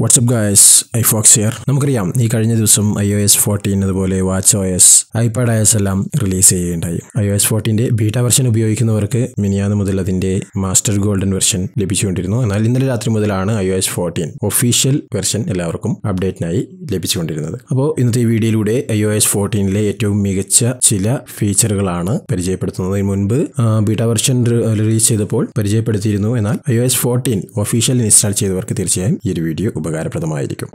WhatsApp guys Fox here നമുക്കറിയാം ഈ കഴിഞ്ഞ ദിവസം ഐ ഒ എസ് ഫോർട്ടീൻ അതുപോലെ watch O S iPad I S എല്ലാം റിലീസ് ചെയ്യുകയുണ്ടായി ഐ ഒ എസ് ഫോർട്ടീൻ്റെ ബീറ്റ വെർഷൻ ഉപയോഗിക്കുന്നവർക്ക് മിനിയാന്ന് മുതൽ അതിൻ്റെ മാസ്റ്റർ ഗോൾഡൻ വെർഷൻ ലഭിച്ചുകൊണ്ടിരുന്നു എന്നാൽ ഇന്നലെ രാത്രി മുതലാണ് I O S fourteen official version എല്ലാവർക്കും അപ്ഡേറ്റിനായി ലഭിച്ചുകൊണ്ടിരുന്നത് അപ്പോൾ ഇന്നത്തെ ഈ വീഡിയോയിലൂടെ ഐ ഒ എസ് ഫോർട്ടീനിലെ ഏറ്റവും മികച്ച ചില ഫീച്ചറുകളാണ് ഇതിന് മുൻപ് ബീറ്റ വെർഷൻ റിലീസ് ചെയ്തപ്പോൾ പരിചയപ്പെടുത്തിയിരുന്നു എന്നാൽ I O S fourteen official install ചെയ്തവർക്ക് തീർച്ചയായും ഈ ഒരു വീഡിയോ ഉപകാരപ്രദമായിരിക്കും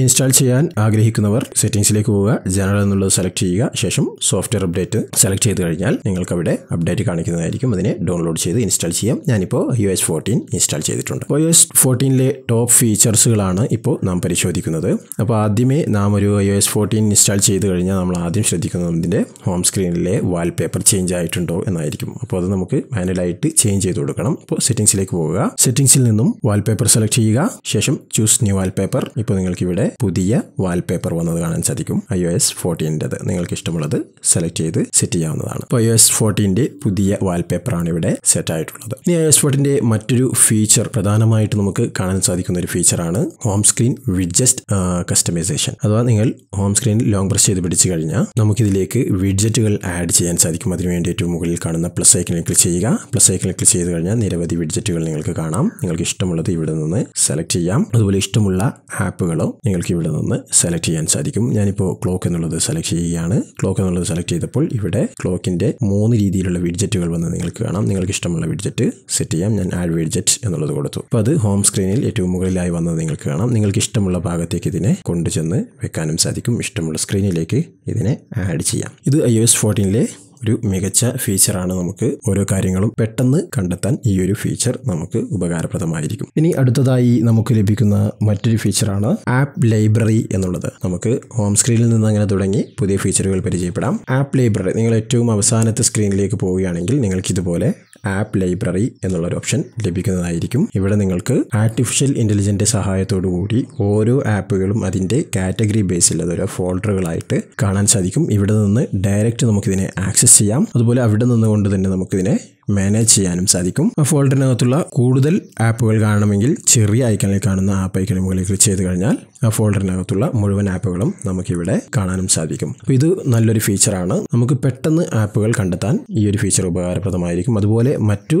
ഇൻസ്റ്റാൾ ചെയ്യാൻ ആഗ്രഹിക്കുന്നവർ സെറ്റിംഗ്സിലേക്ക് പോവുക ജനറൽ എന്നുള്ളത് സെലക്ട് ചെയ്യുക ശേഷം സോഫ്റ്റ്വെയർ അപ്ഡേറ്റ് സെലക്ട് ചെയ്ത് കഴിഞ്ഞാൽ നിങ്ങൾക്ക് അവിടെ അപ്ഡേറ്റ് കാണിക്കുന്നതായിരിക്കും അതിനെ ഡൗൺലോഡ് ചെയ്ത് ഇൻസ്റ്റാൾ ചെയ്യാം ഞാനിപ്പോൾ യു എസ് ഫോർട്ടീൻ ഇൻസ്റ്റാൾ ചെയ്തിട്ടുണ്ട് ഒ എസ് ഫോർട്ടീനിലെ ടോപ്പ് ഫീച്ചേഴ്സുകളാണ് ഇപ്പോൾ നാം പരിശോധിക്കുന്നത് അപ്പോൾ ആദ്യമേ നാം ഒരു യു എസ് ഫോർട്ടീൻ ഇൻസ്റ്റാൾ ചെയ്ത് കഴിഞ്ഞാൽ നമ്മൾ ആദ്യം ശ്രദ്ധിക്കുന്നതിൻ്റെ ഹോം സ്ക്രീനിലെ വാൾപേപ്പർ ചേഞ്ച് ആയിട്ടുണ്ടോ എന്നായിരിക്കും അപ്പോൾ അത് നമുക്ക് മാനുവലായിട്ട് ചേഞ്ച് ചെയ്ത് കൊടുക്കണം അപ്പോൾ സെറ്റിംഗ്സിലേക്ക് പോവുക സെറ്റിംഗ്സിൽ നിന്നും വാൾപേപ്പർ സെലക്ട് ചെയ്യുക ശേഷം ചൂസ് ന്യൂ വാൾപേപ്പർ ഇപ്പോൾ നിങ്ങൾക്ക് ഇവിടെ ഇവിടെ പുതിയ വാൾപേപ്പർ വന്നത് കാണാൻ സാധിക്കും ഐ ഒ എസ് ഫോർട്ടീൻ്റെത് നിങ്ങൾക്ക് ഇഷ്ടമുള്ളത് സെലക്ട് ചെയ്ത് സെറ്റ് ചെയ്യാവുന്നതാണ് അപ്പോൾ ഐ ഒ എസ് ഫോർട്ടീൻ്റെ പുതിയ വാൾപേപ്പറാണ് ഇവിടെ സെറ്റ് ആയിട്ടുള്ളത് ഇനി ഐ എസ് ഫോർട്ടിൻ്റെ മറ്റൊരു ഫീച്ചർ പ്രധാനമായിട്ട് നമുക്ക് കാണാൻ സാധിക്കുന്ന ഒരു ഫീച്ചറാണ് ഹോം സ്ക്രീൻ വിഡ്ജസ്റ്റ് കസ്റ്റമൈസേഷൻ അഥവാ നിങ്ങൾ ഹോം സ്ക്രീനിൽ ലോങ് പ്രസ് ചെയ്ത് പിടിച്ചു കഴിഞ്ഞാൽ നമുക്കിതിലേക്ക് വിഡ്ജറ്റുകൾ ആഡ് ചെയ്യാൻ സാധിക്കും അതിന് ഏറ്റവും മുകളിൽ കാണുന്ന പ്ലസ് ഐക്കണിൽ ക്ലിക്ക് ചെയ്യുക പ്ലസ് ഐക്കണിൽ ക്ലിക്ക് ചെയ്ത് കഴിഞ്ഞാൽ നിരവധി വിഡ്ജറ്റുകൾ നിങ്ങൾക്ക് കാണാം നിങ്ങൾക്ക് ഇഷ്ടമുള്ളത് ഇവിടെ നിന്ന് സെലക്ട് ചെയ്യാം അതുപോലെ ഇഷ്ടമുള്ള ആപ്പുകളോ നിങ്ങൾക്ക് ഇവിടെ നിന്ന് സെലക്ട് ചെയ്യാൻ സാധിക്കും ഞാനിപ്പോൾ ക്ലോക്ക് എന്നുള്ളത് സെലക്ട് ചെയ്യുകയാണ് ക്ലോക്ക് എന്നുള്ളത് സെലക്ട് ചെയ്തപ്പോൾ ഇവിടെ ക്ലോക്കിൻ്റെ മൂന്ന് രീതിയിലുള്ള വിഡ്ജറ്റുകൾ വന്ന് നിങ്ങൾക്ക് കാണാം നിങ്ങൾക്ക് ഇഷ്ടമുള്ള വിഡ്ജറ്റ് സെറ്റ് ചെയ്യാം ഞാൻ ആഡ് വിഡ്ജറ്റ് എന്നുള്ളത് കൊടുത്തു അപ്പോൾ അത് ഹോം സ്ക്രീനിൽ ഏറ്റവും മുകളിലായി വന്നത് നിങ്ങൾക്ക് കാണാം നിങ്ങൾക്ക് ഇഷ്ടമുള്ള ഭാഗത്തേക്ക് ഇതിനെ കൊണ്ടുചെന്ന് വെക്കാനും സാധിക്കും ഇഷ്ടമുള്ള സ്ക്രീനിലേക്ക് ഇതിനെ ആഡ് ചെയ്യാം ഇത് ഐ ഒ എസ് ഫോർട്ടീനിലെ ഒരു മികച്ച ഫീച്ചറാണ് നമുക്ക് ഓരോ കാര്യങ്ങളും പെട്ടെന്ന് കണ്ടെത്താൻ ഈ ഒരു ഫീച്ചർ നമുക്ക് ഉപകാരപ്രദമായിരിക്കും ഇനി അടുത്തതായി നമുക്ക് ലഭിക്കുന്ന മറ്റൊരു ഫീച്ചറാണ് ആപ്പ് ലൈബ്രറി എന്നുള്ളത് നമുക്ക് ഹോം സ്ക്രീനിൽ നിന്ന് അങ്ങനെ തുടങ്ങി പുതിയ ഫീച്ചറുകൾ പരിചയപ്പെടാം ആപ്പ് ലൈബ്രറി നിങ്ങൾ ഏറ്റവും അവസാനത്തെ സ്ക്രീനിലേക്ക് പോവുകയാണെങ്കിൽ നിങ്ങൾക്ക് ഇതുപോലെ ആപ്പ് ലൈബ്രറി എന്നുള്ളൊരു ഓപ്ഷൻ ലഭിക്കുന്നതായിരിക്കും ഇവിടെ നിങ്ങൾക്ക് ആർട്ടിഫിഷ്യൽ ഇൻ്റലിജൻ്റെ സഹായത്തോടു കൂടി ഓരോ ആപ്പുകളും അതിൻ്റെ കാറ്റഗറി ബേസിൽ അതൊരു ഫോൾഡറുകളായിട്ട് കാണാൻ സാധിക്കും ഇവിടെ നിന്ന് ഡയറക്റ്റ് നമുക്കിതിനെ ആക്സസ് ചെയ്യാം അതുപോലെ അവിടെ നിന്നുകൊണ്ട് തന്നെ നമുക്കിതിനെ മാനേജ് ചെയ്യാനും സാധിക്കും ആ ഫോൾഡറിനകത്തുള്ള കൂടുതൽ ആപ്പുകൾ കാണണമെങ്കിൽ ചെറിയ ഐക്കണിൽ കാണുന്ന ആപ്പ് ഐക്കണിൽ മുകളിൽ ക്ലിക്ക് ചെയ്ത് കഴിഞ്ഞാൽ ആ ഫോൾഡറിനകത്തുള്ള മുഴുവൻ ആപ്പുകളും നമുക്കിവിടെ കാണാനും സാധിക്കും അപ്പോൾ ഇത് നല്ലൊരു ഫീച്ചറാണ് നമുക്ക് പെട്ടെന്ന് ആപ്പുകൾ കണ്ടെത്താൻ ഈ ഒരു ഫീച്ചർ ഉപകാരപ്രദമായിരിക്കും അതുപോലെ മറ്റു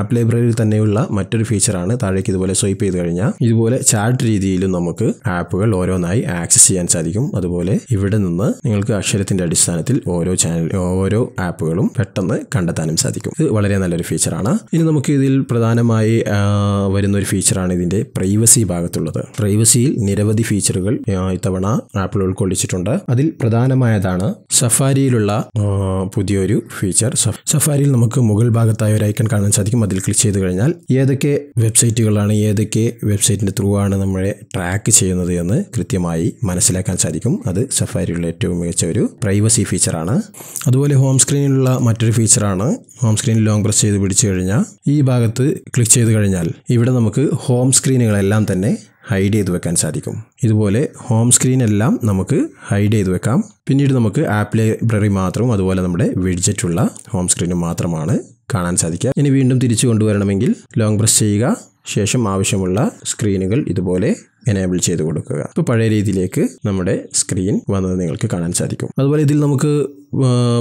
ആപ്പ് ലൈബ്രറിയിൽ തന്നെയുള്ള മറ്റൊരു ഫീച്ചറാണ് താഴേക്ക് ഇതുപോലെ സ്വൈപ്പ് ചെയ്ത് കഴിഞ്ഞാൽ ഇതുപോലെ ചാർട്ട് രീതിയിലും നമുക്ക് ആപ്പുകൾ ഓരോന്നായി ആക്സസ് ചെയ്യാൻ സാധിക്കും അതുപോലെ ഇവിടെ നിന്ന് നിങ്ങൾക്ക് അക്ഷരത്തിൻ്റെ അടിസ്ഥാനത്തിൽ ഓരോ ചാനൽ ഓരോ ആപ്പുകളും പെട്ടെന്ന് കണ്ടെത്താനും സാധിക്കും ഇത് വളരെ നല്ലൊരു ഫീച്ചറാണ് ഇനി നമുക്ക് ഇതിൽ പ്രധാനമായി വരുന്ന ഒരു ഫീച്ചറാണ് ഇതിന്റെ പ്രൈവസി ഭാഗത്തുള്ളത് പ്രൈവസിയിൽ നിരവധി ഫീച്ചറുകൾ ഇത്തവണ ആപ്പിൾ ഉൾക്കൊള്ളിച്ചിട്ടുണ്ട് അതിൽ പ്രധാനമായതാണ് സഫാരിയിലുള്ള പുതിയൊരു ഫീച്ചർ സഫാരിയിൽ നമുക്ക് മുകൾ ഭാഗത്തായ ഒരു ഐക്കൺ കാണാൻ സാധിക്കും അതിൽ ക്ലിക്ക് ചെയ്ത് കഴിഞ്ഞാൽ ഏതൊക്കെ വെബ്സൈറ്റുകളാണ് ഏതൊക്കെ വെബ്സൈറ്റിന്റെ ത്രൂ ആണ് നമ്മളെ ട്രാക്ക് ചെയ്യുന്നത് എന്ന് കൃത്യമായി മനസ്സിലാക്കാൻ സാധിക്കും അത് സഫാരിയുള്ള ഏറ്റവും മികച്ച ഒരു പ്രൈവസി ഫീച്ചറാണ് അതുപോലെ ഹോം സ്ക്രീനിലുള്ള മറ്റൊരു ഫീച്ചറാണ് ഹോം സ്ക്രീനിൽ ലോങ് പ്രസ് ചെയ്ത് പിടിച്ചു കഴിഞ്ഞാൽ ഈ ഭാഗത്ത് ക്ലിക്ക് ചെയ്ത് കഴിഞ്ഞാൽ ഇവിടെ നമുക്ക് ഹോം സ്ക്രീനുകളെല്ലാം തന്നെ ഹൈഡ് ചെയ്ത് വെക്കാൻ സാധിക്കും ഇതുപോലെ ഹോം സ്ക്രീൻ എല്ലാം നമുക്ക് ഹൈഡ് ചെയ്ത് വെക്കാം പിന്നീട് നമുക്ക് ആപ്പ് ലൈബ്രറി മാത്രവും അതുപോലെ നമ്മുടെ വിഡ്ജറ്റുള്ള ഹോം സ്ക്രീനും മാത്രമാണ് കാണാൻ സാധിക്കുക ഇനി വീണ്ടും തിരിച്ചു കൊണ്ടുവരണമെങ്കിൽ ലോങ് പ്രസ് ചെയ്യുക ശേഷം ആവശ്യമുള്ള സ്ക്രീനുകൾ ഇതുപോലെ എനേബിൾ ചെയ്ത് കൊടുക്കുക ഇപ്പോൾ പഴയ രീതിയിലേക്ക് നമ്മുടെ സ്ക്രീൻ വന്നത് നിങ്ങൾക്ക് കാണാൻ സാധിക്കും അതുപോലെ ഇതിൽ നമുക്ക്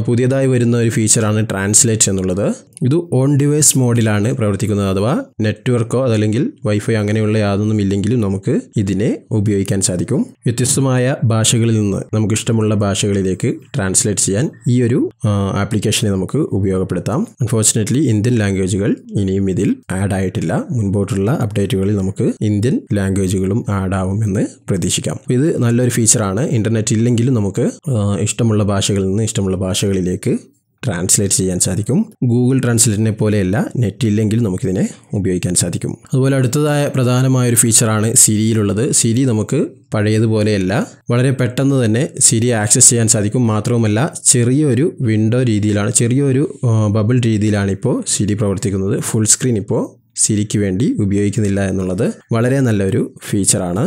പുതിയതായി വരുന്ന ഒരു ഫീച്ചറാണ് ട്രാൻസ്ലേറ്റ് എന്നുള്ളത് ഇത് ഓൺ ഡിവൈസ് മോഡിലാണ് പ്രവർത്തിക്കുന്നത് അഥവാ നെറ്റ്വർക്കോ അതല്ലെങ്കിൽ വൈഫൈ അങ്ങനെയുള്ള യാതൊന്നും ഇല്ലെങ്കിലും നമുക്ക് ഇതിനെ ഉപയോഗിക്കാൻ സാധിക്കും വ്യത്യസ്തമായ ഭാഷകളിൽ നിന്ന് നമുക്ക് ഇഷ്ടമുള്ള ഭാഷകളിലേക്ക് ട്രാൻസ്ലേറ്റ് ചെയ്യാൻ ഈ ഒരു ആപ്ലിക്കേഷനെ നമുക്ക് ഉപയോഗപ്പെടുത്താം അൺഫോർച്ചുനേറ്റ്ലി ഇന്ത്യൻ ലാംഗ്വേജുകൾ ഇനിയും ഇതിൽ ആഡ് ആയിട്ടില്ല മുൻപോട്ടുള്ള അപ്ഡേറ്റുകളിൽ നമുക്ക് ഇന്ത്യൻ ലാംഗ്വേജുകളും ആഡ് ആവുമെന്ന് പ്രതീക്ഷിക്കാം ഇത് നല്ലൊരു ഫീച്ചറാണ് ഇന്റർനെറ്റ് ഇല്ലെങ്കിലും നമുക്ക് ഇഷ്ടമുള്ള ഭാഷകളിൽ നിന്ന് ഇഷ്ടം മറ്റുമുള്ള ഭാഷകളിലേക്ക് ട്രാൻസ്ലേറ്റ് ചെയ്യാൻ സാധിക്കും ഗൂഗിൾ ട്രാൻസ്ലേറ്ററിനെ പോലെയല്ല നെറ്റ് ഇല്ലെങ്കിൽ നമുക്കിതിനെ ഉപയോഗിക്കാൻ സാധിക്കും അതുപോലെ അടുത്തതായ പ്രധാനമായ ഒരു ഫീച്ചറാണ് സിരിയിലുള്ളത് സിരി നമുക്ക് പഴയതുപോലെയല്ല വളരെ പെട്ടെന്ന് തന്നെ സിരി ആക്സസ് ചെയ്യാൻ സാധിക്കും മാത്രവുമല്ല ചെറിയൊരു വിൻഡോ രീതിയിലാണ് ചെറിയൊരു ബബിൾ രീതിയിലാണ് ഇപ്പോൾ സിരി പ്രവർത്തിക്കുന്നത് ഫുൾ സ്ക്രീൻ ഇപ്പോൾ സിരിക്ക് വേണ്ടി ഉപയോഗിക്കുന്നില്ല എന്നുള്ളത് വളരെ നല്ലൊരു ഫീച്ചറാണ്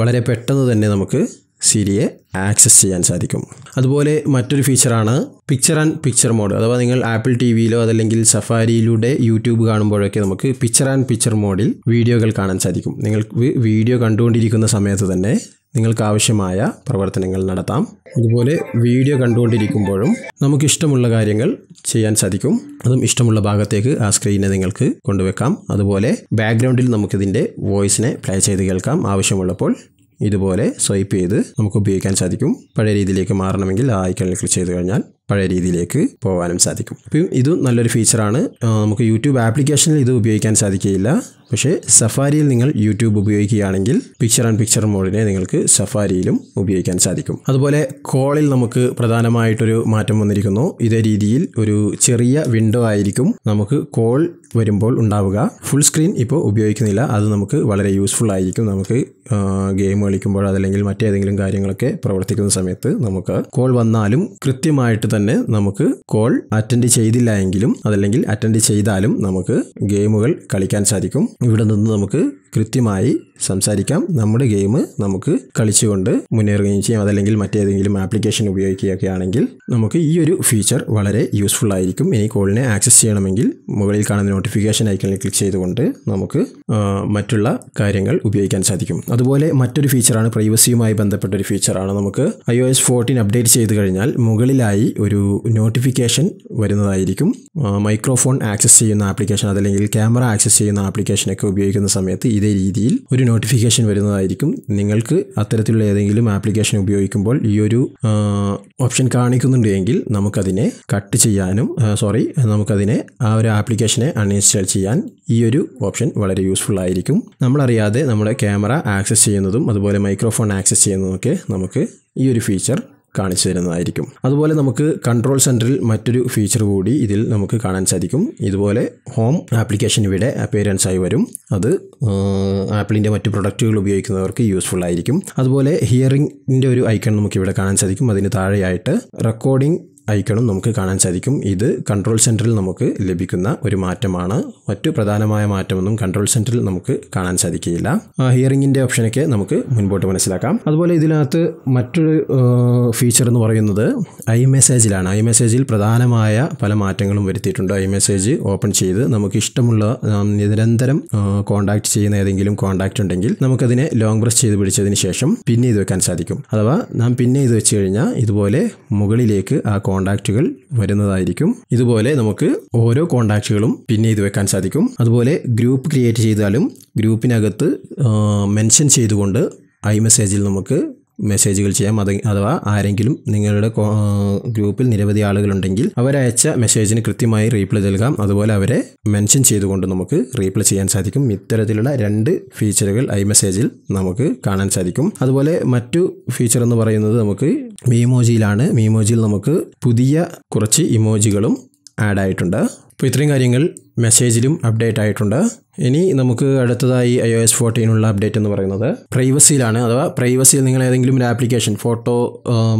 വളരെ പെട്ടെന്ന് തന്നെ നമുക്ക് സിരിയെ ആക്സസ് ചെയ്യാൻ സാധിക്കും അതുപോലെ മറ്റൊരു ഫീച്ചറാണ് പിക്ചർ ആൻഡ് പിക്ചർ മോഡ് അഥവാ നിങ്ങൾ ആപ്പിൾ ടി വിയിലോ അതല്ലെങ്കിൽ സഫാരിയിലൂടെ യൂട്യൂബ് കാണുമ്പോഴൊക്കെ നമുക്ക് പിക്ചർ ആൻഡ് പിക്ചർ മോഡിൽ വീഡിയോകൾ കാണാൻ സാധിക്കും നിങ്ങൾക്ക് വീഡിയോ കണ്ടുകൊണ്ടിരിക്കുന്ന സമയത്ത് തന്നെ നിങ്ങൾക്ക് ആവശ്യമായ പ്രവർത്തനങ്ങൾ നടത്താം അതുപോലെ വീഡിയോ കണ്ടുകൊണ്ടിരിക്കുമ്പോഴും നമുക്ക് ഇഷ്ടമുള്ള കാര്യങ്ങൾ ചെയ്യാൻ സാധിക്കും അതും ഇഷ്ടമുള്ള ഭാഗത്തേക്ക് ആ സ്ക്രീനെ നിങ്ങൾക്ക് കൊണ്ടുവെക്കാം അതുപോലെ ബാക്ക്ഗ്രൗണ്ടിൽ നമുക്കിതിൻ്റെ വോയിസിനെ പ്ലേ ചെയ്ത് കേൾക്കാം ആവശ്യമുള്ളപ്പോൾ ഇതുപോലെ സ്വൈപ്പ് ചെയ്ത് നമുക്ക് ഉപയോഗിക്കാൻ സാധിക്കും പഴയ രീതിയിലേക്ക് മാറണമെങ്കിൽ ആ ഐക്കണിൽ ക്ലിക്ക് ചെയ്ത് കഴിഞ്ഞാൽ പഴയ രീതിയിലേക്ക് പോകാനും സാധിക്കും അപ്പം ഇതും നല്ലൊരു ഫീച്ചറാണ് നമുക്ക് യൂട്യൂബ് ആപ്ലിക്കേഷനിൽ ഇത് ഉപയോഗിക്കാൻ സാധിക്കുകയില്ല പക്ഷേ സഫാരിയിൽ നിങ്ങൾ യൂട്യൂബ് ഉപയോഗിക്കുകയാണെങ്കിൽ പിക്ചർ ആൻഡ് പിക്ചർ മോഡിനെ നിങ്ങൾക്ക് സഫാരിയിലും ഉപയോഗിക്കാൻ സാധിക്കും അതുപോലെ കോളിൽ നമുക്ക് പ്രധാനമായിട്ടൊരു മാറ്റം വന്നിരിക്കുന്നു ഇതേ രീതിയിൽ ഒരു ചെറിയ വിൻഡോ ആയിരിക്കും നമുക്ക് കോൾ വരുമ്പോൾ ഉണ്ടാവുക ഫുൾ സ്ക്രീൻ ഇപ്പോൾ ഉപയോഗിക്കുന്നില്ല അത് നമുക്ക് വളരെ യൂസ്ഫുൾ ആയിരിക്കും നമുക്ക് ഗെയിം കളിക്കുമ്പോൾ അതല്ലെങ്കിൽ മറ്റേതെങ്കിലും കാര്യങ്ങളൊക്കെ പ്രവർത്തിക്കുന്ന സമയത്ത് നമുക്ക് കോൾ വന്നാലും കൃത്യമായിട്ട് തന്നെ നമുക്ക് കോൾ അറ്റൻഡ് ചെയ്തില്ല എങ്കിലും അതല്ലെങ്കിൽ അറ്റൻഡ് ചെയ്താലും നമുക്ക് ഗെയിമുകൾ കളിക്കാൻ സാധിക്കും ഇവിടെ നിന്ന് നമുക്ക് കൃത്യമായി സംസാരിക്കാം നമ്മുടെ ഗെയിം നമുക്ക് കളിച്ചുകൊണ്ട് മുന്നേറുകയും ചെയ്യാം അതല്ലെങ്കിൽ മറ്റേതെങ്കിലും ആപ്ലിക്കേഷൻ ഉപയോഗിക്കുകയൊക്കെ ആണെങ്കിൽ നമുക്ക് ഈ ഒരു ഫീച്ചർ വളരെ യൂസ്ഫുൾ ആയിരിക്കും ഇനി കോളിനെ ആക്സസ് ചെയ്യണമെങ്കിൽ മുകളിൽ കാണുന്ന നോട്ടിഫിക്കേഷൻ ഐക്കണിൽ ക്ലിക്ക് ചെയ്തുകൊണ്ട് നമുക്ക് മറ്റുള്ള കാര്യങ്ങൾ ഉപയോഗിക്കാൻ സാധിക്കും അതുപോലെ മറ്റൊരു ഫീച്ചറാണ് പ്രൈവസിയുമായി ബന്ധപ്പെട്ട ഒരു ഫീച്ചറാണ് നമുക്ക് I O S fourteen update ചെയ്ത് കഴിഞ്ഞാൽ മുകളിലായി ഒരു നോട്ടിഫിക്കേഷൻ വരുന്നതായിരിക്കും മൈക്രോഫോൺ ആക്സസ് ചെയ്യുന്ന ആപ്ലിക്കേഷൻ അതല്ലെങ്കിൽ ക്യാമറ ആക്സസ് ചെയ്യുന്ന ആപ്ലിക്കേഷൻ ആപ്ലിക്കേഷനൊക്കെ ഉപയോഗിക്കുന്ന സമയത്ത് ഇതേ രീതിയിൽ ഒരു നോട്ടിഫിക്കേഷൻ വരുന്നതായിരിക്കും നിങ്ങൾക്ക് അത്തരത്തിലുള്ള ഏതെങ്കിലും ആപ്ലിക്കേഷൻ ഉപയോഗിക്കുമ്പോൾ ഈ ഒരു ഓപ്ഷൻ കാണിക്കുന്നുണ്ട് എങ്കിൽ നമുക്കതിനെ കട്ട് ചെയ്യാനും സോറി നമുക്കതിനെ ആ ഒരു ആപ്ലിക്കേഷനെ അൺഇൻസ്റ്റാൾ ചെയ്യാൻ ഈ ഒരു ഓപ്ഷൻ വളരെ യൂസ്ഫുൾ ആയിരിക്കും നമ്മളറിയാതെ നമ്മുടെ ക്യാമറ ആക്സസ് ചെയ്യുന്നതും അതുപോലെ മൈക്രോഫോൺ ആക്സസ് ഒക്കെ നമുക്ക് ഈ ഒരു ഫീച്ചർ കാണിച്ചു തരുന്നതായിരിക്കും അതുപോലെ നമുക്ക് കൺട്രോൾ സെൻറ്ററിൽ മറ്റൊരു ഫീച്ചർ കൂടി ഇതിൽ നമുക്ക് കാണാൻ സാധിക്കും ഇതുപോലെ ഹോം ആപ്ലിക്കേഷൻ ഇവിടെ അപ്പിയറൻസ് ആയി വരും അത് ആപ്പിളിൻ്റെ മറ്റു പ്രൊഡക്റ്റുകൾ ഉപയോഗിക്കുന്നവർക്ക് യൂസ്ഫുൾ ആയിരിക്കും അതുപോലെ ഹിയറിംഗിൻ്റെ ഒരു ഐക്കൺ നമുക്ക് ഇവിടെ കാണാൻ സാധിക്കും അതിന് താഴെയായിട്ട് റെക്കോർഡിംഗ് ഐക്കണും നമുക്ക് കാണാൻ സാധിക്കും ഇത് കൺട്രോൾ സെൻറ്ററിൽ നമുക്ക് ലഭിക്കുന്ന ഒരു മാറ്റമാണ് മറ്റു പ്രധാനമായ മാറ്റമൊന്നും കൺട്രോൾ സെൻറ്ററിൽ നമുക്ക് കാണാൻ സാധിക്കുകയില്ല ഹിയറിങ്ങിൻ്റെ ഓപ്ഷനൊക്കെ നമുക്ക് മുൻപോട്ട് മനസ്സിലാക്കാം അതുപോലെ ഇതിനകത്ത് മറ്റൊരു ഫീച്ചർ എന്ന് പറയുന്നത് ഐ മെസ്സേജിലാണ് ഐ മെസ്സേജിൽ പ്രധാനമായ പല മാറ്റങ്ങളും വരുത്തിയിട്ടുണ്ട് ഐ മെസ്സേജ് ഓപ്പൺ ചെയ്ത് നമുക്ക് ഇഷ്ടമുള്ള നിരന്തരം കോൺടാക്ട് ചെയ്യുന്ന ഏതെങ്കിലും കോൺടാക്റ്റ് ഉണ്ടെങ്കിൽ നമുക്കതിനെ ലോങ് പ്രസ് ചെയ്ത് പിടിച്ചതിന് ശേഷം പിന്നെ ഇത് വെക്കാൻ സാധിക്കും അഥവാ നാം പിന്നെ ഇത് വെച്ച് കഴിഞ്ഞാൽ ഇതുപോലെ മുകളിലേക്ക് ആ കോണ്ടാക്റ്റുകൾ വരുന്നതായിരിക്കും ഇതുപോലെ നമുക്ക് ഓരോ കോണ്ടാക്റ്റുകളും പിന്നെ ഇത് വെക്കാൻ സാധിക്കും അതുപോലെ ഗ്രൂപ്പ് ക്രിയേറ്റ് ചെയ്താലും ഗ്രൂപ്പിനകത്ത് മെൻഷൻ ചെയ്തുകൊണ്ട് ഐ മെസ്സേജിൽ നമുക്ക് മെസ്സേജുകൾ ചെയ്യാം അത് അഥവാ ആരെങ്കിലും നിങ്ങളുടെ ഗ്രൂപ്പിൽ നിരവധി ആളുകളുണ്ടെങ്കിൽ അവരയച്ച മെസ്സേജിന് കൃത്യമായി റീപ്ലൈ നൽകാം അതുപോലെ അവരെ മെൻഷൻ ചെയ്തുകൊണ്ട് നമുക്ക് റീപ്ലൈ ചെയ്യാൻ സാധിക്കും ഇത്തരത്തിലുള്ള രണ്ട് ഫീച്ചറുകൾ ഐ മെസ്സേജിൽ നമുക്ക് കാണാൻ സാധിക്കും അതുപോലെ മറ്റു ഫീച്ചർ എന്ന് പറയുന്നത് നമുക്ക് മീമോജിയിലാണ് മീമോജിയിൽ നമുക്ക് പുതിയ കുറച്ച് ഇമോജികളും ആഡ് ആയിട്ടുണ്ട് അപ്പോൾ ഇത്രയും കാര്യങ്ങൾ മെസ്സേജിലും അപ്ഡേറ്റ് ആയിട്ടുണ്ട് ഇനി നമുക്ക് അടുത്തതായി ഐ ഒ എസ് ഫോർട്ടീനുള്ള അപ്ഡേറ്റ് എന്ന് പറയുന്നത് പ്രൈവസിയിലാണ് അഥവാ പ്രൈവസിയിൽ നിങ്ങൾ ഏതെങ്കിലും ഒരു ആപ്ലിക്കേഷൻ ഫോട്ടോ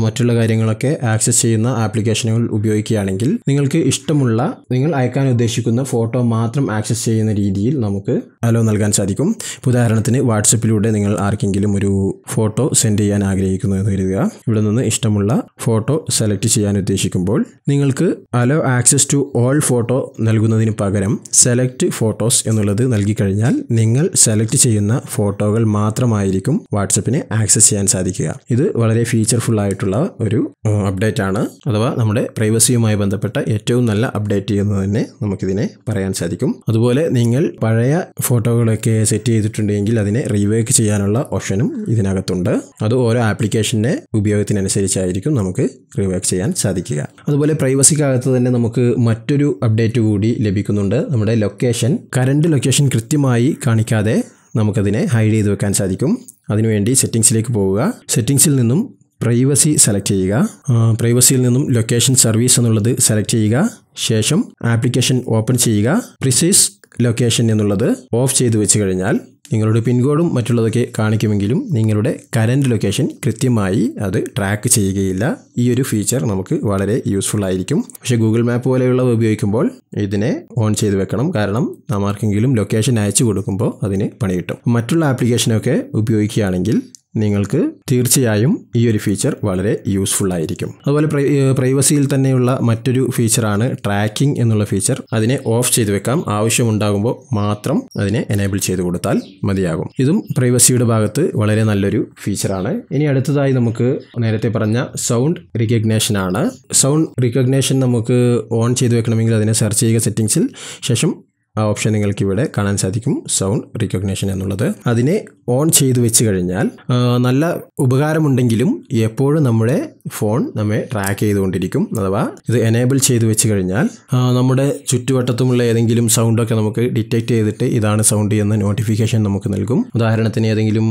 മറ്റുള്ള കാര്യങ്ങളൊക്കെ ആക്സസ് ചെയ്യുന്ന ആപ്ലിക്കേഷനുകൾ ഉപയോഗിക്കുകയാണെങ്കിൽ നിങ്ങൾക്ക് ഇഷ്ടമുള്ള നിങ്ങൾ അയക്കാൻ ഉദ്ദേശിക്കുന്ന ഫോട്ടോ മാത്രം ആക്സസ് ചെയ്യുന്ന രീതിയിൽ നമുക്ക് അലോ നൽകാൻ സാധിക്കും ഉദാഹരണത്തിന് വാട്സപ്പിലൂടെ നിങ്ങൾ ആർക്കെങ്കിലും ഒരു ഫോട്ടോ സെൻഡ് ചെയ്യാൻ ആഗ്രഹിക്കുന്നു എന്ന് കരുതുക ഇവിടെ നിന്ന് ഇഷ്ടമുള്ള ഫോട്ടോ സെലക്ട് ചെയ്യാൻ ഉദ്ദേശിക്കുമ്പോൾ നിങ്ങൾക്ക് allow access to all photo നൽകുന്നതിന് പകരം സെലക്ട് ഫോട്ടോസ് എന്നുള്ളത് നൽകിക്കഴിഞ്ഞാൽ നിങ്ങൾ സെലക്ട് ചെയ്യുന്ന ഫോട്ടോകൾ മാത്രമായിരിക്കും വാട്സപ്പിന് ആക്സസ് ചെയ്യാൻ സാധിക്കുക ഇത് വളരെ ഫീച്ചർഫുൾ ആയിട്ടുള്ള ഒരു അപ്ഡേറ്റ് ആണ് അഥവാ നമ്മുടെ പ്രൈവസിയുമായി ബന്ധപ്പെട്ട ഏറ്റവും നല്ല അപ്ഡേറ്റ് എന്ന് തന്നെ നമുക്കിതിനെ പറയാൻ സാധിക്കും അതുപോലെ നിങ്ങൾ പഴയ ഫോട്ടോകളൊക്കെ സെറ്റ് ചെയ്തിട്ടുണ്ടെങ്കിൽ അതിനെ റീവേക്ക് ചെയ്യാനുള്ള ഓപ്ഷനും ഇതിനകത്തുണ്ട് അത് ഓരോ ആപ്ലിക്കേഷൻ്റെ ഉപയോഗത്തിനനുസരിച്ചായിരിക്കും നമുക്ക് റീവേക്ക് ചെയ്യാൻ സാധിക്കുക അതുപോലെ പ്രൈവസിക്കകത്ത് തന്നെ നമുക്ക് മറ്റൊരു അപ്ഡേറ്റ് കൂടി ലഭിക്കുന്നുണ്ട് നമ്മുടെ ലൊക്കേഷൻ കറണ്ട് ലൊക്കേഷൻ ഇൻഫർമേഷൻ കൃത്യമായി കാണിക്കാതെ നമുക്കതിനെ ഹൈഡ് ചെയ്ത് വെക്കാൻ സാധിക്കും അതിനുവേണ്ടി സെറ്റിങ്സിലേക്ക് പോവുക സെറ്റിങ്സിൽ നിന്നും പ്രൈവസി സെലക്ട് ചെയ്യുക പ്രൈവസിയിൽ നിന്നും ലൊക്കേഷൻ സർവീസ് എന്നുള്ളത് സെലക്ട് ചെയ്യുക ശേഷം ആപ്ലിക്കേഷൻ ഓപ്പൺ ചെയ്യുക പ്രിസൈസ് ലൊക്കേഷൻ എന്നുള്ളത് ഓഫ് ചെയ്ത് വെച്ച് കഴിഞ്ഞാൽ നിങ്ങളുടെ പിൻകോഡും മറ്റുള്ളതൊക്കെ കാണിക്കുമെങ്കിലും നിങ്ങളുടെ കറൻറ്റ് ലൊക്കേഷൻ കൃത്യമായി അത് ട്രാക്ക് ചെയ്യുകയില്ല ഈ ഒരു ഫീച്ചർ നമുക്ക് വളരെ യൂസ്ഫുൾ ആയിരിക്കും പക്ഷേ ഗൂഗിൾ മാപ്പ് പോലെയുള്ളവ ഉപയോഗിക്കുമ്പോൾ ഇതിനെ ഓൺ ചെയ്ത് വെക്കണം കാരണം നാം ആർക്കെങ്കിലും ലൊക്കേഷൻ അയച്ചു കൊടുക്കുമ്പോൾ അതിന് പണി കിട്ടും മറ്റുള്ള ആപ്ലിക്കേഷനൊക്കെ ഉപയോഗിക്കുകയാണെങ്കിൽ നിങ്ങൾക്ക് തീർച്ചയായും ഈ ഒരു ഫീച്ചർ വളരെ യൂസ്ഫുൾ ആയിരിക്കും അതുപോലെ പ്രൈവസിയിൽ തന്നെയുള്ള മറ്റൊരു ഫീച്ചറാണ് ട്രാക്കിംഗ് എന്നുള്ള ഫീച്ചർ അതിനെ ഓഫ് ചെയ്തു വെക്കാം ആവശ്യമുണ്ടാകുമ്പോൾ മാത്രം അതിനെ എനേബിൾ ചെയ്തു കൊടുത്താൽ മതിയാകും ഇതും പ്രൈവസിയുടെ ഭാഗത്ത് വളരെ നല്ലൊരു ഫീച്ചറാണ് ഇനി അടുത്തതായി നമുക്ക് നേരത്തെ പറഞ്ഞ സൗണ്ട് റിക്കഗ്നേഷൻ ആണ് സൗണ്ട് റിക്കഗ്നേഷൻ നമുക്ക് ഓൺ ചെയ്തു വെക്കണമെങ്കിൽ അതിനെ സെർച്ച് ചെയ്യുക സെറ്റിംഗ്സിൽ ശേഷം ആ ഓപ്ഷൻ നിങ്ങൾക്ക് ഇവിടെ കാണാൻ സാധിക്കും സൗണ്ട് റിക്കഗ്നേഷൻ എന്നുള്ളത് അതിനെ ഓൺ ചെയ്തു വെച്ച് കഴിഞ്ഞാൽ നല്ല ഉപകാരമുണ്ടെങ്കിലും എപ്പോഴും നമ്മുടെ ഫോൺ നമ്മെ ട്രാക്ക് ചെയ്തുകൊണ്ടിരിക്കും അഥവാ ഇത് എനേബിൾ ചെയ്തു വെച്ച് കഴിഞ്ഞാൽ നമ്മുടെ ചുറ്റുവട്ടത്തുമുള്ള ഏതെങ്കിലും സൗണ്ടൊക്കെ നമുക്ക് ഡിറ്റക്റ്റ് ചെയ്തിട്ട് ഇതാണ് സൗണ്ട് എന്ന നോട്ടിഫിക്കേഷൻ നമുക്ക് നൽകും ഉദാഹരണത്തിന് ഏതെങ്കിലും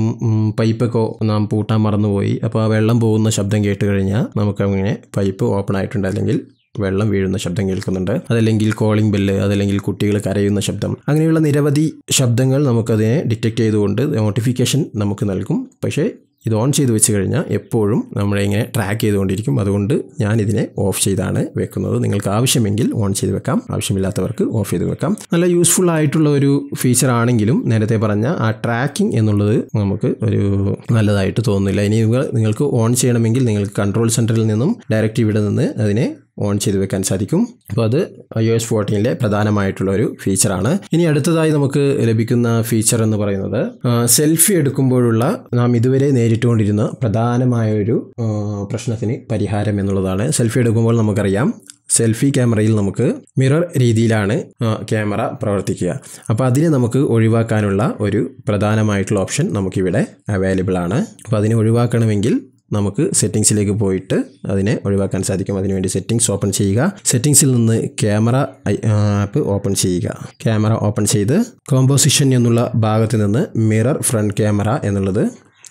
പൈപ്പൊക്കെ നാം പൂട്ടാൻ മറന്നുപോയി അപ്പോൾ ആ വെള്ളം പോകുന്ന ശബ്ദം കേട്ട് കഴിഞ്ഞാൽ നമുക്കങ്ങനെ പൈപ്പ് ഓപ്പൺ ആയിട്ടുണ്ട് അല്ലെങ്കിൽ വെള്ളം വീഴുന്ന ശബ്ദം കേൾക്കുന്നുണ്ട് അതല്ലെങ്കിൽ കോളിംഗ് ബെല്ല് അതല്ലെങ്കിൽ കുട്ടികൾ കരയുന്ന ശബ്ദം അങ്ങനെയുള്ള നിരവധി ശബ്ദങ്ങൾ നമുക്കതിനെ ഡിറ്റക്റ്റ് ചെയ്തുകൊണ്ട് നോട്ടിഫിക്കേഷൻ നമുക്ക് നൽകും പക്ഷേ ഇത് ഓൺ ചെയ്ത് വെച്ച് കഴിഞ്ഞാൽ എപ്പോഴും നമ്മളെ ഇങ്ങനെ ട്രാക്ക് ചെയ്തുകൊണ്ടിരിക്കും അതുകൊണ്ട് ഞാൻ ഇതിനെ ഓഫ് ചെയ്താണ് വെക്കുന്നത് നിങ്ങൾക്ക് ആവശ്യമെങ്കിൽ ഓൺ ചെയ്ത് വെക്കാം ആവശ്യമില്ലാത്തവർക്ക് ഓഫ് ചെയ്ത് വെക്കാം നല്ല യൂസ്ഫുൾ ആയിട്ടുള്ള ഒരു ഫീച്ചർ ആണെങ്കിലും നേരത്തെ പറഞ്ഞ ആ ട്രാക്കിംഗ് എന്നുള്ളത് നമുക്ക് ഒരു നല്ലതായിട്ട് തോന്നുന്നില്ല ഇനി നിങ്ങൾക്ക് ഓൺ ചെയ്യണമെങ്കിൽ നിങ്ങൾക്ക് കൺട്രോൾ സെൻറ്ററിൽ നിന്നും ഡയറക്റ്റ് ഇവിടെ നിന്ന് അതിനെ ഓൺ ചെയ്ത് വെക്കാൻ സാധിക്കും അപ്പോൾ അത് ഐ ഒ എസ് ഫോർട്ടീനിലെ പ്രധാനമായിട്ടുള്ള ഒരു ഫീച്ചറാണ് ഇനി അടുത്തതായി നമുക്ക് ലഭിക്കുന്ന ഫീച്ചർ എന്ന് പറയുന്നത് സെൽഫി എടുക്കുമ്പോഴുള്ള നാം ഇതുവരെ നേരിട്ടുകൊണ്ടിരുന്ന പ്രധാനമായ ഒരു പ്രശ്നത്തിന് പരിഹാരം എന്നുള്ളതാണ് സെൽഫി എടുക്കുമ്പോൾ നമുക്കറിയാം സെൽഫി ക്യാമറയിൽ നമുക്ക് മിറർ രീതിയിലാണ് ക്യാമറ പ്രവർത്തിക്കുക അപ്പോൾ അതിനെ നമുക്ക് ഒഴിവാക്കാനുള്ള ഒരു പ്രധാനമായിട്ടുള്ള ഓപ്ഷൻ നമുക്കിവിടെ അവൈലബിൾ ആണ് അപ്പോൾ അതിനെ ഒഴിവാക്കണമെങ്കിൽ നമുക്ക് സെറ്റിങ്സിലേക്ക് പോയിട്ട് അതിനെ ഒഴിവാക്കാൻ സാധിക്കും അതിനുവേണ്ടി സെറ്റിങ്സ് ഓപ്പൺ ചെയ്യുക സെറ്റിങ്സിൽ നിന്ന് ക്യാമറ ആപ്പ് ഓപ്പൺ ചെയ്യുക ക്യാമറ ഓപ്പൺ ചെയ്ത് കോമ്പോസിഷൻ എന്നുള്ള ഭാഗത്ത് നിന്ന് മിറർ ഫ്രണ്ട് ക്യാമറ എന്നുള്ളത്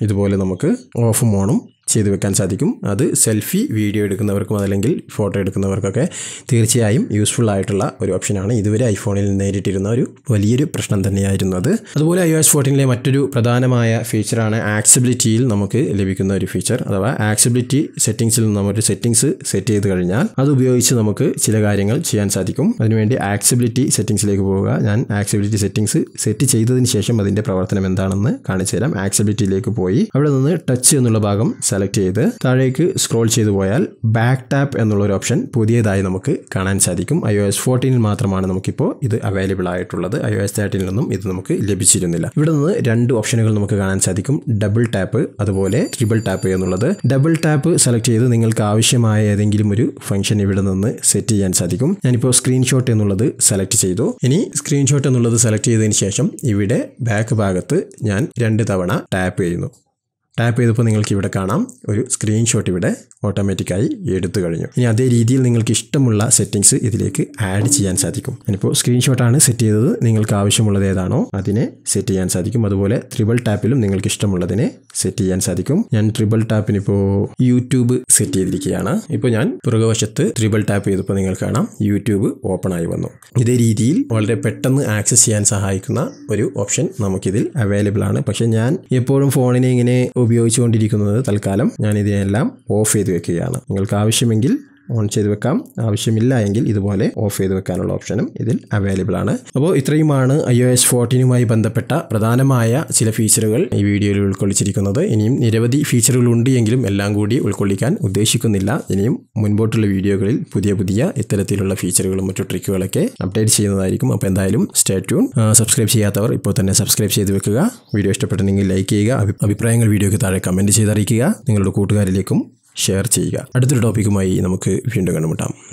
ഇതുപോലെ നമുക്ക് ഓഫും ഓണും ചെയ്തു വെക്കാൻ സാധിക്കും അത് സെൽഫി വീഡിയോ എടുക്കുന്നവർക്കും അല്ലെങ്കിൽ ഫോട്ടോ എടുക്കുന്നവർക്കൊക്കെ തീർച്ചയായും യൂസ്ഫുൾ ആയിട്ടുള്ള ഒരു ഓപ്ഷനാണ് ഇതുവരെ ഐഫോണിൽ നേരിട്ടിരുന്ന ഒരു വലിയൊരു പ്രശ്നം തന്നെയായിരുന്നു അത് അതുപോലെ ഐ എസ് ഫോർട്ടീനിലെ മറ്റൊരു പ്രധാനമായ ഫീച്ചറാണ് ആക്സിബിലിറ്റിയിൽ നമുക്ക് ലഭിക്കുന്ന ഒരു ഫീച്ചർ അഥവാ ആക്സിബിലിറ്റി സെറ്റിംഗ്സിൽ നമ്മളൊരു സെറ്റിംഗ്സ് സെറ്റ് ചെയ്ത് കഴിഞ്ഞാൽ അത് ഉപയോഗിച്ച് നമുക്ക് ചില കാര്യങ്ങൾ ചെയ്യാൻ സാധിക്കും അതിനുവേണ്ടി ആക്സിബിലിറ്റി സെറ്റിംഗ്സിലേക്ക് പോവുക ഞാൻ ആക്സിബിലിറ്റി സെറ്റിംഗ്സ് സെറ്റ് ചെയ്തതിന് ശേഷം അതിൻ്റെ പ്രവർത്തനം എന്താണെന്ന് കാണിച്ചു തരാം ആക്സിബിലിറ്റിയിലേക്ക് പോയി അവിടെ നിന്ന് ടച്ച് എന്നുള്ള ഭാഗം സെലക്ട് ചെയ്ത് താഴേക്ക് സ്ക്രോൾ ചെയ്തു പോയാൽ ബാക്ക് ടാപ്പ് എന്നുള്ള ഒരു ഓപ്ഷൻ പുതിയതായി നമുക്ക് കാണാൻ സാധിക്കും ഐ ഒ എസ് ഫോർട്ടീനിൽ മാത്രമാണ് നമുക്കിപ്പോൾ ഇത് അവൈലബിൾ ആയിട്ടുള്ളത് ഐ ഒ എസ് തേർട്ടീനിൽ നിന്നും ഇത് നമുക്ക് ലഭിച്ചിരുന്നില്ല ഇവിടെ നിന്ന് രണ്ട് ഓപ്ഷനുകൾ നമുക്ക് കാണാൻ സാധിക്കും ഡബിൾ ടാപ്പ് അതുപോലെ ട്രിബിൾ ടാപ്പ് എന്നുള്ളത് ഡബിൾ ടാപ്പ് സെലക്ട് ചെയ്ത് നിങ്ങൾക്ക് ആവശ്യമായ ഏതെങ്കിലും ഒരു ഫംഗ്ഷൻ ഇവിടെ നിന്ന് സെറ്റ് ചെയ്യാൻ സാധിക്കും ഞാനിപ്പോൾ സ്ക്രീൻഷോട്ട് എന്നുള്ളത് സെലക്ട് ചെയ്തു ഇനി സ്ക്രീൻഷോട്ട് എന്നുള്ളത് സെലക്ട് ചെയ്തതിന് ശേഷം ഇവിടെ ബാക്ക് ഭാഗത്ത് ഞാൻ രണ്ട് തവണ ടാപ്പ് ചെയ്യുന്നു ടാപ്പ് ചെയ്തപ്പോൾ നിങ്ങൾക്ക് ഇവിടെ കാണാം ഒരു സ്ക്രീൻഷോട്ട് ഇവിടെ ഓട്ടോമാറ്റിക്കായി എടുത്തു കഴിഞ്ഞു ഇനി അതേ രീതിയിൽ നിങ്ങൾക്ക് ഇഷ്ടമുള്ള സെറ്റിങ്സ് ഇതിലേക്ക് ആഡ് ചെയ്യാൻ സാധിക്കും ഇനിയിപ്പോൾ സ്ക്രീൻഷോട്ടാണ് സെറ്റ് ചെയ്തത് നിങ്ങൾക്ക് ആവശ്യമുള്ളത് ഏതാണോ അതിനെ സെറ്റ് ചെയ്യാൻ സാധിക്കും അതുപോലെ ട്രിബിൾ ടാപ്പിലും നിങ്ങൾക്ക് ഇഷ്ടമുള്ളതിനെ സെറ്റ് ചെയ്യാൻ സാധിക്കും ഞാൻ ട്രിബിൾ ടാപ്പിനിപ്പോൾ യൂട്യൂബ് സെറ്റ് ചെയ്തിരിക്കുകയാണ് ഇപ്പോൾ ഞാൻ പുറകുവശത്ത് ട്രിബിൾ ടാപ്പ് ചെയ്തപ്പോൾ നിങ്ങൾക്ക് കാണാം യൂട്യൂബ് ഓപ്പൺ ആയി വന്നു ഇതേ രീതിയിൽ വളരെ പെട്ടെന്ന് ആക്സസ് ചെയ്യാൻ സഹായിക്കുന്ന ഒരു ഓപ്ഷൻ നമുക്കിതിൽ അവൈലബിൾ ആണ് പക്ഷേ ഞാൻ എപ്പോഴും ഫോണിനെ ഇങ്ങനെ ഉപയോഗിച്ചുകൊണ്ടിരിക്കുന്നത് തൽക്കാലം ഞാൻ ഇതിനെല്ലാം ഓഫ് ചെയ്ത് വെക്കുകയാണ് നിങ്ങൾക്ക് ആവശ്യമെങ്കിൽ ഓൺ ചെയ്ത് വെക്കാം ആവശ്യമില്ല എങ്കിൽ ഇതുപോലെ ഓഫ് ചെയ്ത് വെക്കാനുള്ള ഓപ്ഷനും ഇതിൽ അവൈലബിൾ ആണ് അപ്പോൾ ഇത്രയുമാണ് ഐ ഒ എസ് ഫോർട്ടീനുമായി ബന്ധപ്പെട്ട പ്രധാനമായ ചില ഫീച്ചറുകൾ ഈ വീഡിയോയിൽ ഉൾക്കൊള്ളിച്ചിരിക്കുന്നത് ഇനിയും നിരവധി ഫീച്ചറുകൾ ഉണ്ട് എങ്കിലും എല്ലാം കൂടി ഉൾക്കൊള്ളിക്കാൻ ഉദ്ദേശിക്കുന്നില്ല ഇനിയും മുൻപോട്ടുള്ള വീഡിയോകളിൽ പുതിയ പുതിയ ഇത്തരത്തിലുള്ള ഫീച്ചറുകളും മറ്റു ട്രിക്കുകളൊക്കെ അപ്ഡേറ്റ് ചെയ്യുന്നതായിരിക്കും അപ്പോൾ എന്തായാലും സ്റ്റേ ട്യൂൺ സബ്സ്ക്രൈബ് ചെയ്യാത്തവർ ഇപ്പോൾ തന്നെ സബ്സ്ക്രൈബ് ചെയ്ത് വെക്കുക വീഡിയോ ഇഷ്ടപ്പെട്ടെങ്കിൽ ലൈക്ക് ചെയ്യുക അഭിപ്രായങ്ങൾ വീഡിയോയ്ക്ക് താഴെ കമൻറ്റ് ചെയ്തറിയിക്കുക നിങ്ങളുടെ കൂട്ടുകാരിലേക്കും ഷെയർ ചെയ്യുക അടുത്തൊരു ടോപ്പിക്കുമായി നമുക്ക് വീണ്ടും കണ്ടുമുട്ടാം